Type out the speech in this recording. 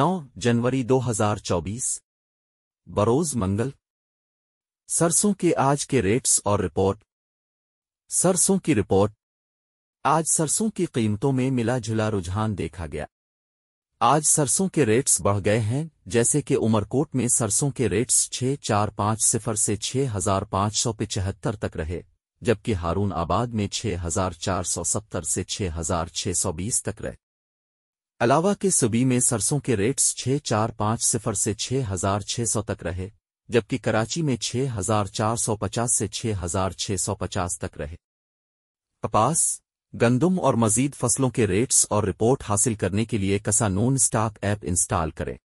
नौ जनवरी 2024 बरोज मंगल सरसों के आज के रेट्स और रिपोर्ट सरसों की रिपोर्ट आज सरसों की कीमतों में मिला जुला रुझान देखा गया आज सरसों के रेट्स बढ़ गए हैं जैसे कि उमरकोट में सरसों के रेट्स छः चार पाँच सिफर से छह हजार पाँच सौ पिचहत्तर तक रहे जबकि हारून आबाद में छह हजार चार सौ सत्तर से छह हजार छह सौ बीस तक रहे अलावा के सुबी में सरसों के रेट्स छः चार पाँच सिफर से छः हजार छः सौ तक रहे जबकि कराची में छः हजार चार सौ पचास से छह हजार छः सौ पचास तक रहे कपास गंदुम और मजीद फसलों के रेट्स और रिपोर्ट हासिल करने के लिए कसा नून स्टॉक ऐप इंस्टॉल करें